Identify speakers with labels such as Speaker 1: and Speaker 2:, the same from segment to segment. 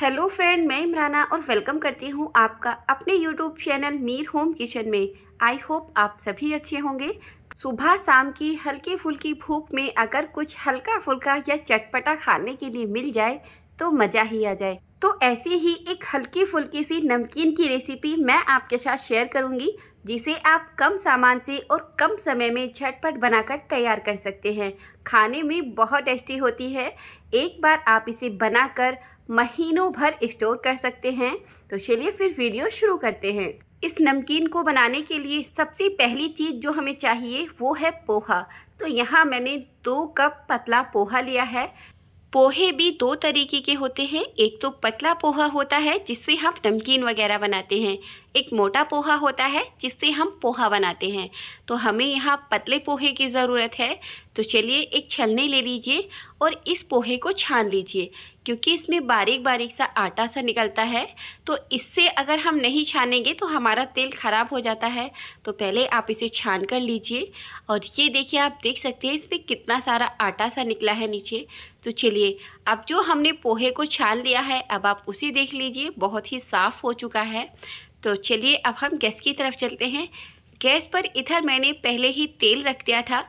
Speaker 1: hello friend मैं इमराना और welcome करती हूँ आपका अपने YouTube channel Mir home kitchen में आई होप आप सभी अच्छे होंगे सुबह शाम की हल्की फुल्की भूख में अगर कुछ हल्का फुल्का या चटपटा खाने के लिए मिल जाए तो मज़ा ही आ जाए तो ऐसी ही एक हल्की फुल्की सी नमकीन की रेसिपी मैं आपके साथ शेयर करूंगी जिसे आप कम सामान से और कम समय में झटपट बनाकर तैयार कर सकते हैं खाने में बहुत टेस्टी होती है एक बार आप इसे बनाकर महीनों भर स्टोर कर सकते हैं तो चलिए फिर वीडियो शुरू करते हैं इस नमकीन को बनाने के लिए सबसे पहली चीज़ जो हमें चाहिए वो है पोहा तो यहाँ मैंने दो कप पतला पोहा लिया है पोहे भी दो तरीके के होते हैं एक तो पतला पोहा होता है जिससे हम नमकीन वगैरह बनाते हैं एक मोटा पोहा होता है जिससे हम पोहा बनाते हैं तो हमें यहाँ पतले पोहे की ज़रूरत है तो चलिए एक छलनी ले लीजिए और इस पोहे को छान लीजिए क्योंकि इसमें बारीक बारीक सा आटा सा निकलता है तो इससे अगर हम नहीं छानेंगे तो हमारा तेल ख़राब हो जाता है तो पहले आप इसे छान कर लीजिए और ये देखिए आप देख सकते हैं इसमें कितना सारा आटा सा निकला है नीचे तो चलिए अब जो हमने पोहे को छान लिया है अब आप उसे देख लीजिए बहुत ही साफ़ हो चुका है तो चलिए अब हम गैस की तरफ चलते हैं गैस पर इधर मैंने पहले ही तेल रख दिया था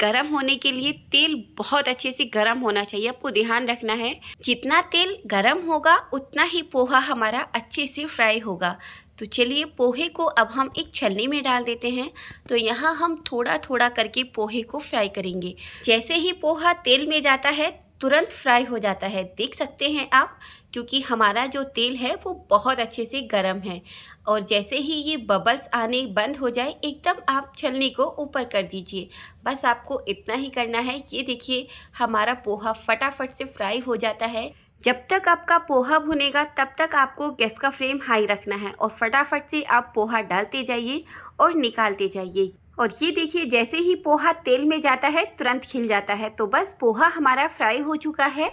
Speaker 1: गरम होने के लिए तेल बहुत अच्छे से गरम होना चाहिए आपको ध्यान रखना है जितना तेल गरम होगा उतना ही पोहा हमारा अच्छे से फ्राई होगा तो चलिए पोहे को अब हम एक छलनी में डाल देते हैं तो यहाँ हम थोड़ा थोड़ा करके पोहे को फ्राई करेंगे जैसे ही पोहा तेल में जाता है तुरंत फ्राई हो जाता है देख सकते हैं आप क्योंकि हमारा जो तेल है वो बहुत अच्छे से गर्म है और जैसे ही ये बबल्स आने बंद हो जाए एकदम आप छलनी को ऊपर कर दीजिए बस आपको इतना ही करना है ये देखिए हमारा पोहा फटाफट से फ्राई हो जाता है जब तक आपका पोहा भुनेगा तब तक आपको गैस का फ्लेम हाई रखना है और फटाफट से आप पोहा डालते जाइए और निकालते जाइए और ये देखिए जैसे ही पोहा तेल में जाता है तुरंत खिल जाता है तो बस पोहा हमारा फ्राई हो चुका है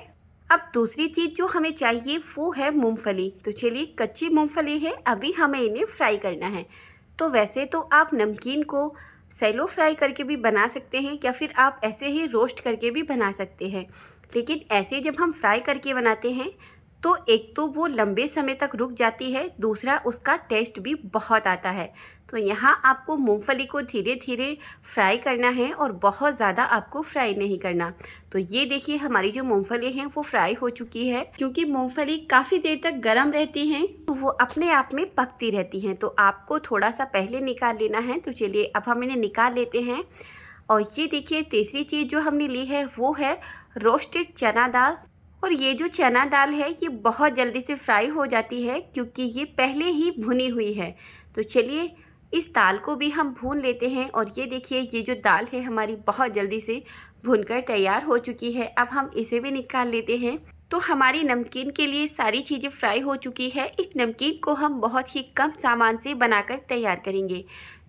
Speaker 1: अब दूसरी चीज़ जो हमें चाहिए वो है मूंगफली तो चलिए कच्ची मूंगफली है अभी हमें इन्हें फ्राई करना है तो वैसे तो आप नमकीन को सैलो फ्राई करके भी बना सकते हैं या फिर आप ऐसे ही रोस्ट करके भी बना सकते हैं लेकिन ऐसे जब हम फ्राई करके बनाते हैं तो एक तो वो लंबे समय तक रुक जाती है दूसरा उसका टेस्ट भी बहुत आता है तो यहाँ आपको मूंगफली को धीरे धीरे फ्राई करना है और बहुत ज़्यादा आपको फ्राई नहीं करना तो ये देखिए हमारी जो मूंगफली हैं वो फ्राई हो चुकी है क्योंकि मूंगफली काफ़ी देर तक गर्म रहती हैं तो वो अपने आप में पकती रहती हैं तो आपको थोड़ा सा पहले निकाल लेना है तो चलिए अब हम इन्हें निकाल लेते हैं और ये देखिए तीसरी चीज़ जो हमने ली है वो है रोस्टेड चना दाल और ये जो चना दाल है ये बहुत जल्दी से फ्राई हो जाती है क्योंकि ये पहले ही भुनी हुई है तो चलिए इस दाल को भी हम भून लेते हैं और ये देखिए ये जो दाल है हमारी बहुत जल्दी से भुनकर तैयार हो चुकी है अब हम इसे भी निकाल लेते हैं तो हमारी नमकीन के लिए सारी चीज़ें फ्राई हो चुकी है इस नमकीन को हम बहुत ही कम सामान से बनाकर तैयार करेंगे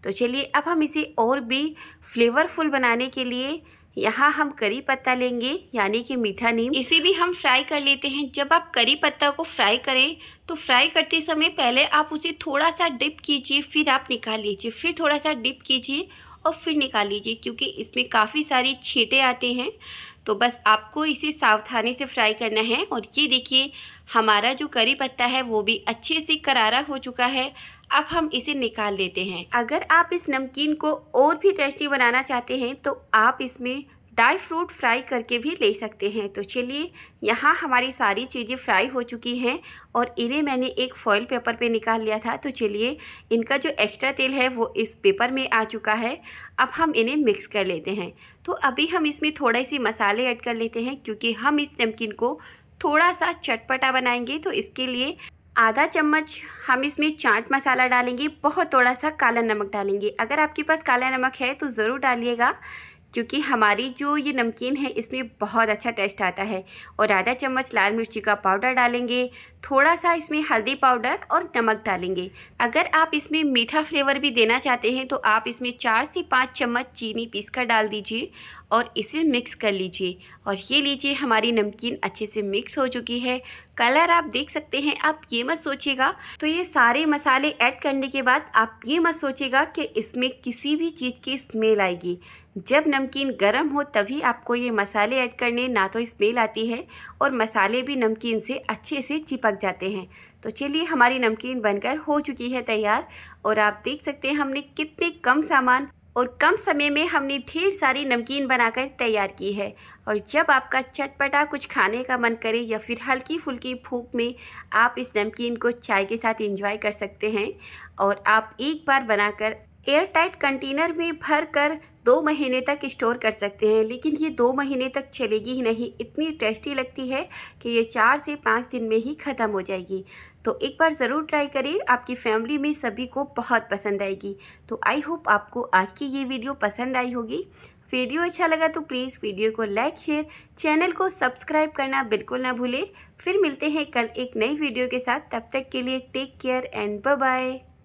Speaker 1: तो चलिए अब हम इसे और भी फ्लेवरफुल बनाने के लिए यहाँ हम करी पत्ता लेंगे यानी कि मीठा नीम इसे भी हम फ्राई कर लेते हैं जब आप करी पत्ता को फ्राई करें तो फ्राई करते समय पहले आप उसे थोड़ा सा डिप कीजिए फिर आप निकाल लीजिए फिर थोड़ा सा डिप कीजिए और फिर निकाल लीजिए क्योंकि इसमें काफ़ी सारी छीटे आते हैं तो बस आपको इसे सावधानी से फ्राई करना है और ये देखिए हमारा जो करी पत्ता है वो भी अच्छे से करारा हो चुका है अब हम इसे निकाल लेते हैं अगर आप इस नमकीन को और भी टेस्टी बनाना चाहते हैं तो आप इसमें ड्राई फ्रूट फ्राई करके भी ले सकते हैं तो चलिए यहाँ हमारी सारी चीज़ें फ्राई हो चुकी हैं और इन्हें मैंने एक फॉयल पेपर पे निकाल लिया था तो चलिए इनका जो एक्स्ट्रा तेल है वो इस पेपर में आ चुका है अब हम इन्हें मिक्स कर लेते हैं तो अभी हम इसमें थोड़े से मसाले ऐड कर लेते हैं क्योंकि हम इस नमकीन को थोड़ा सा चटपटा बनाएंगे तो इसके लिए आधा चम्मच हम इसमें चाट मसाला डालेंगे बहुत थोड़ा सा काला नमक डालेंगे अगर आपके पास काला नमक है तो ज़रूर डालिएगा क्योंकि हमारी जो ये नमकीन है इसमें बहुत अच्छा टेस्ट आता है और आधा चम्मच लाल मिर्ची का पाउडर डालेंगे थोड़ा सा इसमें हल्दी पाउडर और नमक डालेंगे अगर आप इसमें मीठा फ्लेवर भी देना चाहते हैं तो आप इसमें चार से पाँच चम्मच चीनी पीस कर डाल दीजिए और इसे मिक्स कर लीजिए और ये लीजिए हमारी नमकीन अच्छे से मिक्स हो चुकी है कलर आप देख सकते हैं आप ये मत सोचिएगा तो ये सारे मसाले ऐड करने के बाद आप ये मत सोचिएगा कि इसमें किसी भी चीज़ की स्मेल आएगी जब नमकीन गर्म हो तभी आपको ये मसाले ऐड करने ना तो स्मेल आती है और मसाले भी नमकीन से अच्छे से चिपक जाते हैं तो चलिए हमारी नमकीन बनकर हो चुकी है तैयार और आप देख सकते हैं हमने कितने कम सामान और कम समय में हमने ढेर सारी नमकीन बनाकर तैयार की है और जब आपका चटपटा कुछ खाने का मन करे या फिर हल्की फुल्की भूख में आप इस नमकीन को चाय के साथ इंजॉय कर सकते हैं और आप एक बार बनाकर एयर टाइट कंटेनर में भर कर दो महीने तक स्टोर कर सकते हैं लेकिन ये दो महीने तक चलेगी ही नहीं इतनी टेस्टी लगती है कि ये चार से पाँच दिन में ही ख़त्म हो जाएगी तो एक बार ज़रूर ट्राई करें आपकी फैमिली में सभी को बहुत पसंद आएगी तो आई होप आपको आज की ये वीडियो पसंद आई होगी वीडियो अच्छा लगा तो प्लीज़ वीडियो को लाइक शेयर चैनल को सब्सक्राइब करना बिल्कुल ना भूलें फिर मिलते हैं कल एक नई वीडियो के साथ तब तक के लिए take care and bye bye